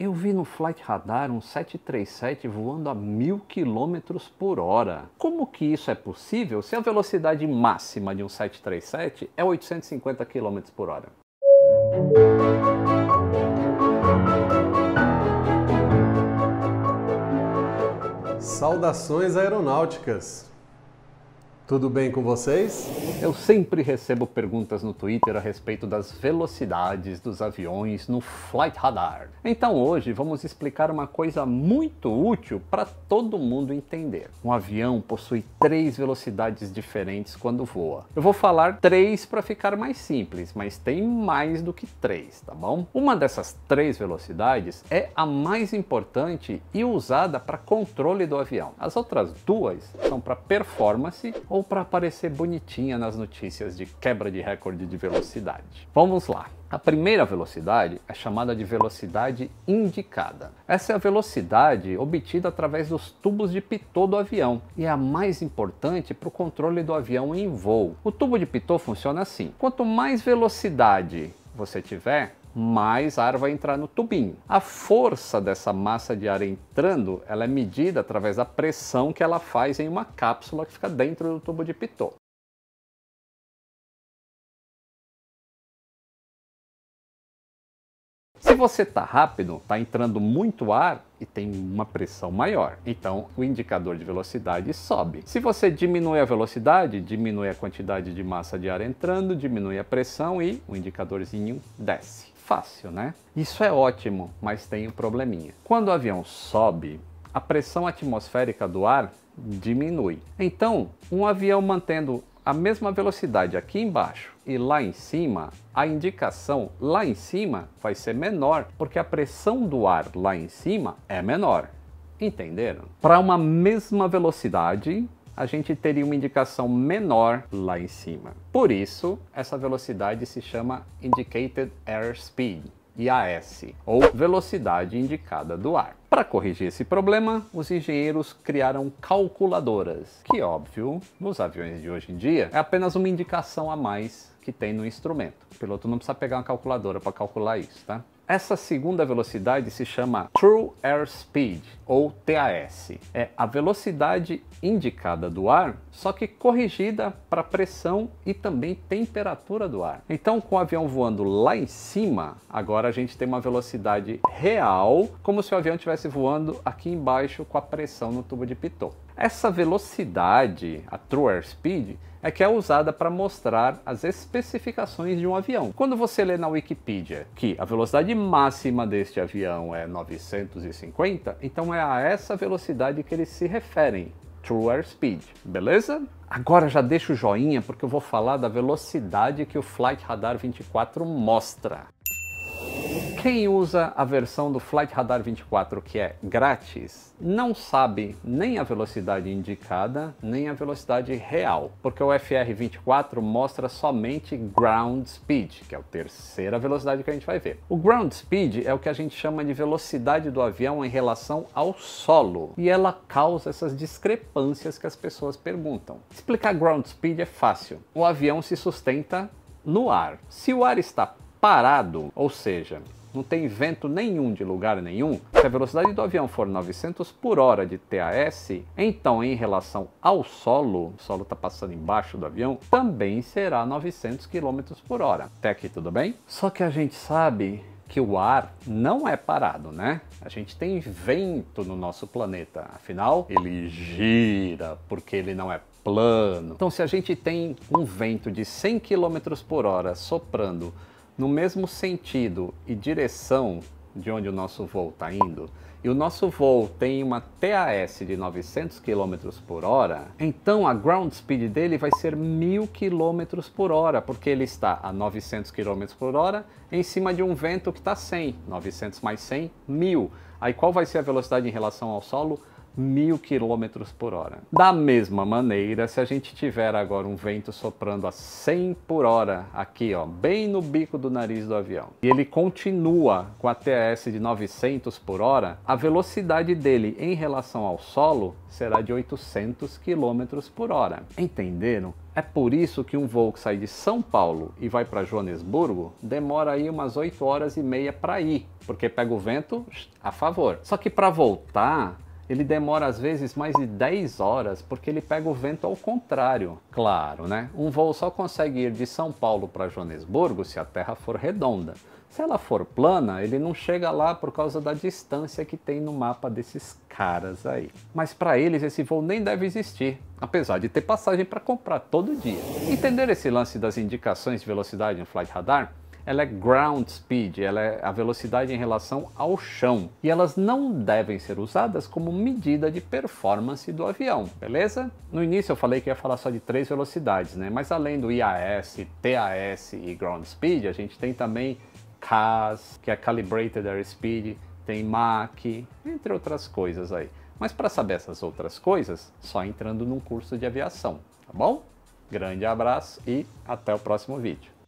Eu vi no Flight Radar um 737 voando a mil quilômetros por hora. Como que isso é possível se a velocidade máxima de um 737 é 850 km por hora? Saudações aeronáuticas! Tudo bem com vocês? Eu sempre recebo perguntas no Twitter a respeito das velocidades dos aviões no Flight Radar. Então hoje vamos explicar uma coisa muito útil para todo mundo entender. Um avião possui três velocidades diferentes quando voa. Eu vou falar três para ficar mais simples, mas tem mais do que três, tá bom? Uma dessas três velocidades é a mais importante e usada para controle do avião. As outras duas são para performance ou ou para aparecer bonitinha nas notícias de quebra de recorde de velocidade. Vamos lá. A primeira velocidade é chamada de velocidade indicada. Essa é a velocidade obtida através dos tubos de pitot do avião e é a mais importante para o controle do avião em voo. O tubo de pitot funciona assim: quanto mais velocidade você tiver, mais ar vai entrar no tubinho. A força dessa massa de ar entrando, ela é medida através da pressão que ela faz em uma cápsula que fica dentro do tubo de Pitot. Se você está rápido, está entrando muito ar, e tem uma pressão maior. Então o indicador de velocidade sobe. Se você diminui a velocidade, diminui a quantidade de massa de ar entrando, diminui a pressão e o indicadorzinho desce. Fácil, né? Isso é ótimo, mas tem um probleminha. Quando o avião sobe, a pressão atmosférica do ar diminui. Então, um avião mantendo a mesma velocidade aqui embaixo e lá em cima, a indicação lá em cima vai ser menor, porque a pressão do ar lá em cima é menor. Entenderam? Para uma mesma velocidade, a gente teria uma indicação menor lá em cima. Por isso, essa velocidade se chama Indicated Airspeed. IAS, ou velocidade indicada do ar. Para corrigir esse problema, os engenheiros criaram calculadoras, que óbvio, nos aviões de hoje em dia, é apenas uma indicação a mais que tem no instrumento. O piloto não precisa pegar uma calculadora para calcular isso, tá? Essa segunda velocidade se chama True Air Speed ou TAS. É a velocidade indicada do ar, só que corrigida para pressão e também temperatura do ar. Então, com o avião voando lá em cima, agora a gente tem uma velocidade real, como se o avião estivesse voando aqui embaixo com a pressão no tubo de pitot. Essa velocidade, a true airspeed, é que é usada para mostrar as especificações de um avião. Quando você lê na Wikipedia que a velocidade máxima deste avião é 950, então é a essa velocidade que eles se referem, true airspeed, beleza? Agora já deixa o joinha porque eu vou falar da velocidade que o Flight Radar 24 mostra. Quem usa a versão do Flight Radar 24 que é grátis, não sabe nem a velocidade indicada, nem a velocidade real, porque o FR24 mostra somente ground speed, que é a terceira velocidade que a gente vai ver. O ground speed é o que a gente chama de velocidade do avião em relação ao solo, e ela causa essas discrepâncias que as pessoas perguntam. Explicar ground speed é fácil. O avião se sustenta no ar. Se o ar está parado, ou seja, não tem vento nenhum de lugar nenhum, se a velocidade do avião for 900 por hora de TAS, então em relação ao solo, o solo está passando embaixo do avião, também será 900 km por hora. Até aqui tudo bem? Só que a gente sabe que o ar não é parado, né? A gente tem vento no nosso planeta, afinal, ele gira porque ele não é plano. Então, se a gente tem um vento de 100 km por hora soprando no mesmo sentido e direção de onde o nosso voo está indo, e o nosso voo tem uma TAS de 900 km por hora, então a ground speed dele vai ser 1000 km por hora, porque ele está a 900 km por hora em cima de um vento que está 100, 900 mais 100, 1000. Aí qual vai ser a velocidade em relação ao solo? mil quilômetros por hora. Da mesma maneira, se a gente tiver agora um vento soprando a 100 por hora aqui, ó, bem no bico do nariz do avião, e ele continua com a TAS de 900 por hora, a velocidade dele em relação ao solo será de 800 quilômetros por hora. Entenderam? É por isso que um voo que sai de São Paulo e vai para Joanesburgo demora aí umas 8 horas e meia para ir, porque pega o vento a favor. Só que para voltar, ele demora às vezes mais de 10 horas porque ele pega o vento ao contrário. Claro, né? Um voo só consegue ir de São Paulo para Joanesburgo se a Terra for redonda. Se ela for plana, ele não chega lá por causa da distância que tem no mapa desses caras aí. Mas para eles esse voo nem deve existir, apesar de ter passagem para comprar todo dia. Entender esse lance das indicações de velocidade no Flight Radar ela é ground speed, ela é a velocidade em relação ao chão. E elas não devem ser usadas como medida de performance do avião, beleza? No início eu falei que ia falar só de três velocidades, né? Mas além do IAS, TAS e ground speed, a gente tem também CAS, que é Calibrated Airspeed, tem MAC, entre outras coisas aí. Mas para saber essas outras coisas, só entrando num curso de aviação, tá bom? Grande abraço e até o próximo vídeo.